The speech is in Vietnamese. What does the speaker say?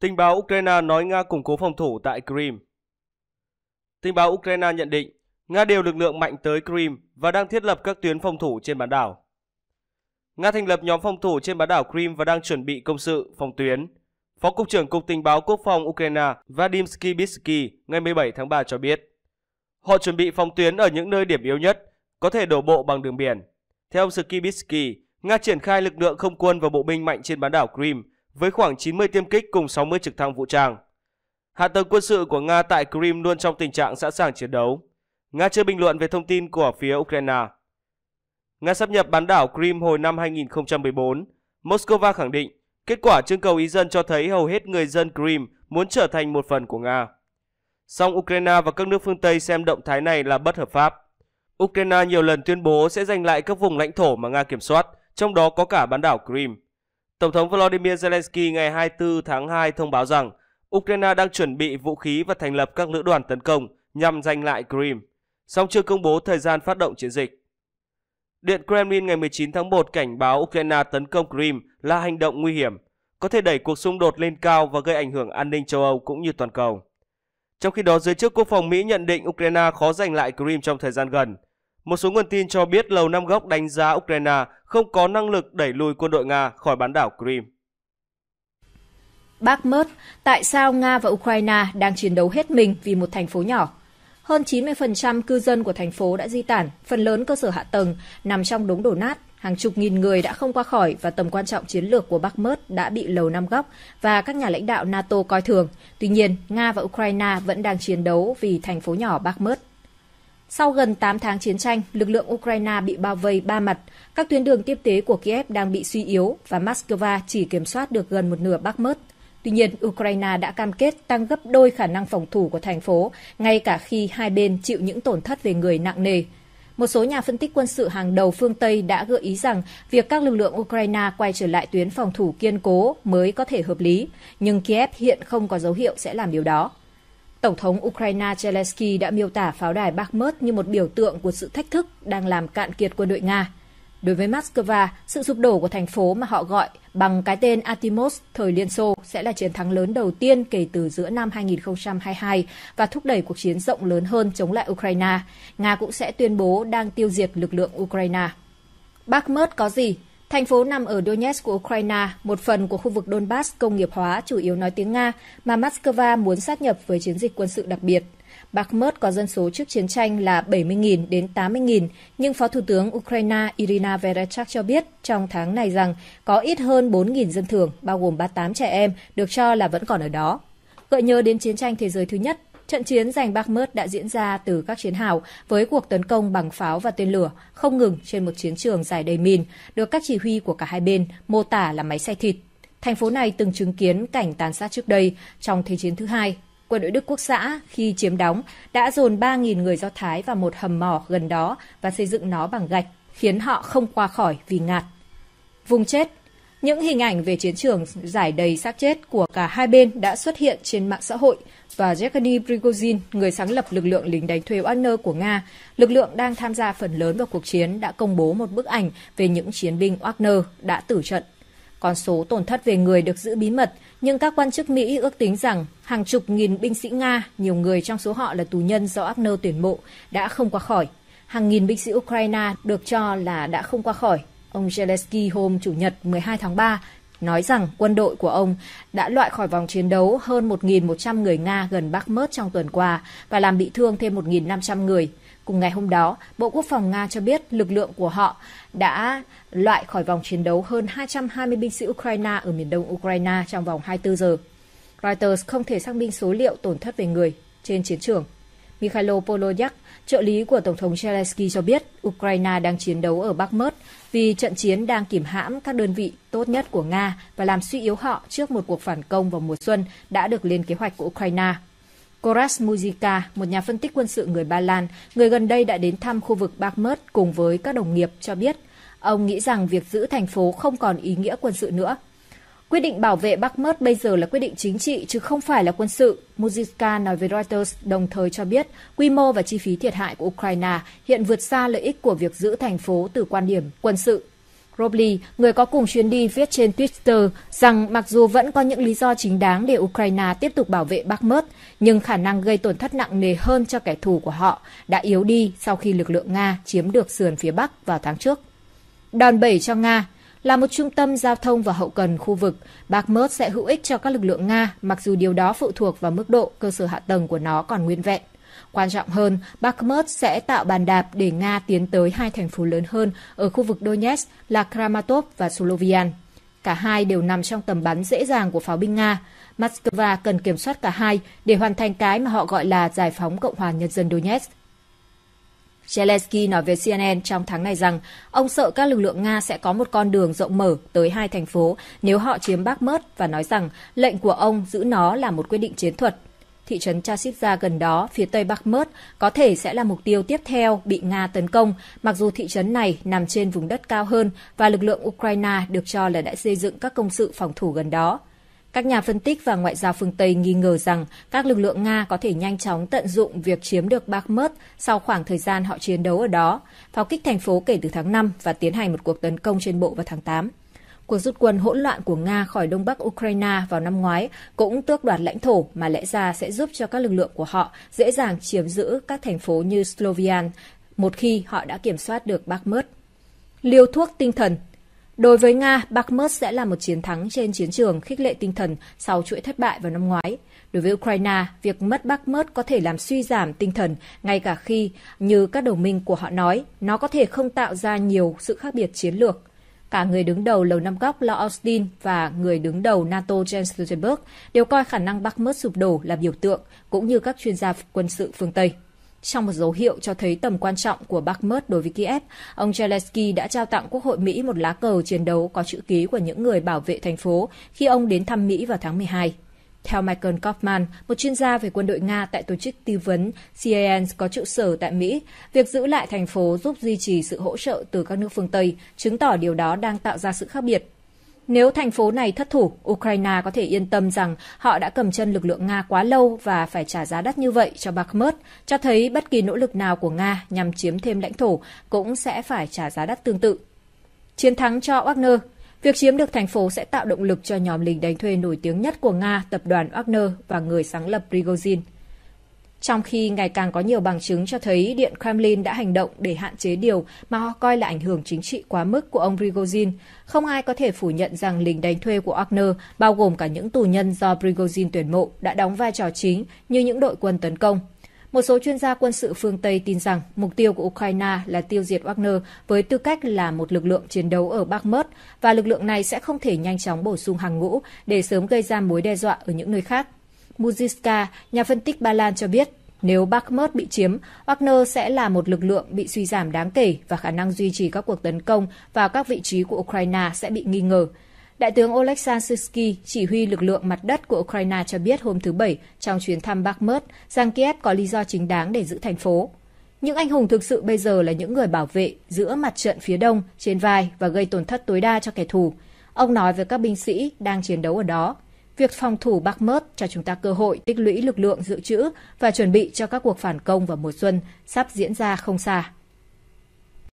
Tình báo Ukraine nói Nga củng cố phòng thủ tại Crimea. Tình báo Ukraine nhận định Nga điều lực lượng mạnh tới Crimea và đang thiết lập các tuyến phòng thủ trên bán đảo. Nga thành lập nhóm phòng thủ trên bán đảo Crimea và đang chuẩn bị công sự, phòng tuyến. Phó Cục trưởng Cục Tình báo Quốc phòng Ukraine Vadim Skibitsky ngày 17 tháng 3 cho biết. Họ chuẩn bị phòng tuyến ở những nơi điểm yếu nhất, có thể đổ bộ bằng đường biển. Theo ông Skibitsky, Nga triển khai lực lượng không quân và bộ binh mạnh trên bán đảo Crimea với khoảng 90 tiêm kích cùng 60 trực thăng vũ trang. Hạ tầng quân sự của Nga tại Crimea luôn trong tình trạng sẵn sàng chiến đấu. Nga chưa bình luận về thông tin của phía Ukraine. Nga sắp nhập bán đảo Crimea hồi năm 2014. Moscow khẳng định kết quả trưng cầu ý dân cho thấy hầu hết người dân Crimea muốn trở thành một phần của Nga. Song Ukraine và các nước phương Tây xem động thái này là bất hợp pháp. Ukraine nhiều lần tuyên bố sẽ giành lại các vùng lãnh thổ mà Nga kiểm soát, trong đó có cả bán đảo Crimea. Tổng thống Volodymyr Zelensky ngày 24 tháng 2 thông báo rằng Ukraine đang chuẩn bị vũ khí và thành lập các lữ đoàn tấn công nhằm giành lại Crimea, song chưa công bố thời gian phát động chiến dịch. Điện Kremlin ngày 19 tháng 1 cảnh báo Ukraine tấn công Crimea là hành động nguy hiểm, có thể đẩy cuộc xung đột lên cao và gây ảnh hưởng an ninh châu Âu cũng như toàn cầu. Trong khi đó, giới chức quốc phòng Mỹ nhận định Ukraine khó giành lại Crimea trong thời gian gần, một số nguồn tin cho biết Lầu Năm Góc đánh giá Ukraine không có năng lực đẩy lùi quân đội Nga khỏi bán đảo Crimea. Bakhmut, tại sao Nga và Ukraine đang chiến đấu hết mình vì một thành phố nhỏ? Hơn 90% cư dân của thành phố đã di tản, phần lớn cơ sở hạ tầng nằm trong đống đổ nát. Hàng chục nghìn người đã không qua khỏi và tầm quan trọng chiến lược của Bakhmut đã bị lầu năm góc và các nhà lãnh đạo NATO coi thường. Tuy nhiên, Nga và Ukraine vẫn đang chiến đấu vì thành phố nhỏ Bakhmut. Sau gần 8 tháng chiến tranh, lực lượng Ukraine bị bao vây ba mặt. Các tuyến đường tiếp tế của Kiev đang bị suy yếu và Moscow chỉ kiểm soát được gần một nửa bắc Bakhmut. Tuy nhiên, Ukraine đã cam kết tăng gấp đôi khả năng phòng thủ của thành phố, ngay cả khi hai bên chịu những tổn thất về người nặng nề. Một số nhà phân tích quân sự hàng đầu phương Tây đã gợi ý rằng việc các lực lượng Ukraine quay trở lại tuyến phòng thủ kiên cố mới có thể hợp lý, nhưng Kiev hiện không có dấu hiệu sẽ làm điều đó. Tổng thống Ukraine Zelensky đã miêu tả pháo đài Bakhmut như một biểu tượng của sự thách thức đang làm cạn kiệt quân đội Nga. Đối với Moscow, sự sụp đổ của thành phố mà họ gọi bằng cái tên Atimos thời Liên Xô sẽ là chiến thắng lớn đầu tiên kể từ giữa năm 2022 và thúc đẩy cuộc chiến rộng lớn hơn chống lại Ukraine. Nga cũng sẽ tuyên bố đang tiêu diệt lực lượng Ukraine. Bakhmut có gì? Thành phố nằm ở Donetsk của Ukraine, một phần của khu vực Donbass công nghiệp hóa chủ yếu nói tiếng Nga mà Moscow muốn sát nhập với chiến dịch quân sự đặc biệt. Bakhmut có dân số trước chiến tranh là 70.000 đến 80.000, nhưng Phó Thủ tướng Ukraine Irina Vereshchak cho biết trong tháng này rằng có ít hơn 4.000 dân thường, bao gồm 38 trẻ em, được cho là vẫn còn ở đó. Gợi nhớ đến chiến tranh thế giới thứ nhất, Trận chiến giành Bakhmut đã diễn ra từ các chiến hào với cuộc tấn công bằng pháo và tên lửa không ngừng trên một chiến trường dài đầy mìn, được các chỉ huy của cả hai bên mô tả là máy xay thịt. Thành phố này từng chứng kiến cảnh tàn sát trước đây trong Thế chiến thứ hai. Quân đội Đức Quốc xã khi chiếm đóng đã dồn 3.000 người Do Thái vào một hầm mỏ gần đó và xây dựng nó bằng gạch, khiến họ không qua khỏi vì ngạt. Vùng chết những hình ảnh về chiến trường giải đầy xác chết của cả hai bên đã xuất hiện trên mạng xã hội và Yevgeny Prigozhin, người sáng lập lực lượng lính đánh thuê Wagner của Nga, lực lượng đang tham gia phần lớn vào cuộc chiến đã công bố một bức ảnh về những chiến binh Wagner đã tử trận. Con số tổn thất về người được giữ bí mật, nhưng các quan chức Mỹ ước tính rằng hàng chục nghìn binh sĩ Nga, nhiều người trong số họ là tù nhân do Wagner tuyển mộ, đã không qua khỏi. Hàng nghìn binh sĩ Ukraine được cho là đã không qua khỏi Ông Zelensky hôm Chủ nhật 12 tháng 3 nói rằng quân đội của ông đã loại khỏi vòng chiến đấu hơn 1.100 người Nga gần bắc mớt trong tuần qua và làm bị thương thêm 1.500 người. Cùng ngày hôm đó, Bộ Quốc phòng Nga cho biết lực lượng của họ đã loại khỏi vòng chiến đấu hơn 220 binh sĩ Ukraine ở miền đông Ukraine trong vòng 24 giờ. Reuters không thể xác minh số liệu tổn thất về người trên chiến trường. Mikhailo Polyak, trợ lý của Tổng thống Zelensky cho biết Ukraine đang chiến đấu ở Bắc Mớt vì trận chiến đang kìm hãm các đơn vị tốt nhất của Nga và làm suy yếu họ trước một cuộc phản công vào mùa xuân đã được lên kế hoạch của Ukraine. Koras Muzika, một nhà phân tích quân sự người Ba Lan, người gần đây đã đến thăm khu vực Bakhmut cùng với các đồng nghiệp cho biết, ông nghĩ rằng việc giữ thành phố không còn ý nghĩa quân sự nữa – Quyết định bảo vệ Bakhmut bây giờ là quyết định chính trị chứ không phải là quân sự, Muzika nói với Reuters đồng thời cho biết quy mô và chi phí thiệt hại của Ukraine hiện vượt xa lợi ích của việc giữ thành phố từ quan điểm quân sự. Robley, người có cùng chuyến đi viết trên Twitter rằng mặc dù vẫn có những lý do chính đáng để Ukraine tiếp tục bảo vệ Bakhmut, nhưng khả năng gây tổn thất nặng nề hơn cho kẻ thù của họ đã yếu đi sau khi lực lượng Nga chiếm được sườn phía Bắc vào tháng trước. Đòn bẩy cho Nga, là một trung tâm giao thông và hậu cần khu vực, Bakhmut sẽ hữu ích cho các lực lượng Nga, mặc dù điều đó phụ thuộc vào mức độ cơ sở hạ tầng của nó còn nguyên vẹn. Quan trọng hơn, Bakhmut sẽ tạo bàn đạp để Nga tiến tới hai thành phố lớn hơn ở khu vực Donetsk là Kramatorsk và Slovian. Cả hai đều nằm trong tầm bắn dễ dàng của pháo binh Nga. Moscow cần kiểm soát cả hai để hoàn thành cái mà họ gọi là giải phóng Cộng hòa Nhân dân Donetsk. Zelensky nói với CNN trong tháng này rằng ông sợ các lực lượng Nga sẽ có một con đường rộng mở tới hai thành phố nếu họ chiếm Bakhmut và nói rằng lệnh của ông giữ nó là một quyết định chiến thuật. Thị trấn Chasiv-Ra gần đó, phía tây Bakhmut, có thể sẽ là mục tiêu tiếp theo bị Nga tấn công, mặc dù thị trấn này nằm trên vùng đất cao hơn và lực lượng Ukraine được cho là đã xây dựng các công sự phòng thủ gần đó. Các nhà phân tích và ngoại giao phương Tây nghi ngờ rằng các lực lượng Nga có thể nhanh chóng tận dụng việc chiếm được Bakhmut sau khoảng thời gian họ chiến đấu ở đó, pháo kích thành phố kể từ tháng 5 và tiến hành một cuộc tấn công trên bộ vào tháng 8. Cuộc rút quân hỗn loạn của Nga khỏi đông bắc Ukraine vào năm ngoái cũng tước đoạt lãnh thổ mà lẽ ra sẽ giúp cho các lực lượng của họ dễ dàng chiếm giữ các thành phố như Slovian một khi họ đã kiểm soát được Bakhmut. Liều thuốc tinh thần – Đối với Nga, Bakhmut sẽ là một chiến thắng trên chiến trường khích lệ tinh thần sau chuỗi thất bại vào năm ngoái. Đối với Ukraine, việc mất Bakhmut có thể làm suy giảm tinh thần, ngay cả khi, như các đồng minh của họ nói, nó có thể không tạo ra nhiều sự khác biệt chiến lược. Cả người đứng đầu Lầu Năm Góc Lord Austin và người đứng đầu NATO Jens Stoltenberg đều coi khả năng Bakhmut sụp đổ là biểu tượng, cũng như các chuyên gia quân sự phương Tây. Trong một dấu hiệu cho thấy tầm quan trọng của Bakhmut đối với Kiev, ông Zelensky đã trao tặng Quốc hội Mỹ một lá cờ chiến đấu có chữ ký của những người bảo vệ thành phố khi ông đến thăm Mỹ vào tháng 12. Theo Michael Kaufman, một chuyên gia về quân đội Nga tại tổ chức tư vấn CAN có trụ sở tại Mỹ, việc giữ lại thành phố giúp duy trì sự hỗ trợ từ các nước phương Tây, chứng tỏ điều đó đang tạo ra sự khác biệt nếu thành phố này thất thủ, Ukraine có thể yên tâm rằng họ đã cầm chân lực lượng Nga quá lâu và phải trả giá đắt như vậy cho Bakhmut, cho thấy bất kỳ nỗ lực nào của Nga nhằm chiếm thêm lãnh thổ cũng sẽ phải trả giá đắt tương tự. Chiến thắng cho Wagner Việc chiếm được thành phố sẽ tạo động lực cho nhóm lính đánh thuê nổi tiếng nhất của Nga, tập đoàn Wagner và người sáng lập Prigozhin. Trong khi ngày càng có nhiều bằng chứng cho thấy Điện Kremlin đã hành động để hạn chế điều mà họ coi là ảnh hưởng chính trị quá mức của ông Prigozhin, không ai có thể phủ nhận rằng lính đánh thuê của Wagner, bao gồm cả những tù nhân do Prigozhin tuyển mộ, đã đóng vai trò chính như những đội quân tấn công. Một số chuyên gia quân sự phương Tây tin rằng mục tiêu của Ukraine là tiêu diệt Wagner với tư cách là một lực lượng chiến đấu ở Bakhmut và lực lượng này sẽ không thể nhanh chóng bổ sung hàng ngũ để sớm gây ra mối đe dọa ở những nơi khác. Muziska, nhà phân tích Ba Lan cho biết, nếu Bakhmut bị chiếm, Wagner sẽ là một lực lượng bị suy giảm đáng kể và khả năng duy trì các cuộc tấn công vào các vị trí của Ukraine sẽ bị nghi ngờ. Đại tướng Oleksandr Sisky, chỉ huy lực lượng mặt đất của Ukraine cho biết hôm thứ Bảy trong chuyến thăm Bakhmut rằng Kiev có lý do chính đáng để giữ thành phố. Những anh hùng thực sự bây giờ là những người bảo vệ giữa mặt trận phía đông trên vai và gây tổn thất tối đa cho kẻ thù. Ông nói với các binh sĩ đang chiến đấu ở đó. Việc phòng thủ bắc Bakhmut cho chúng ta cơ hội tích lũy lực lượng dự trữ và chuẩn bị cho các cuộc phản công vào mùa xuân sắp diễn ra không xa.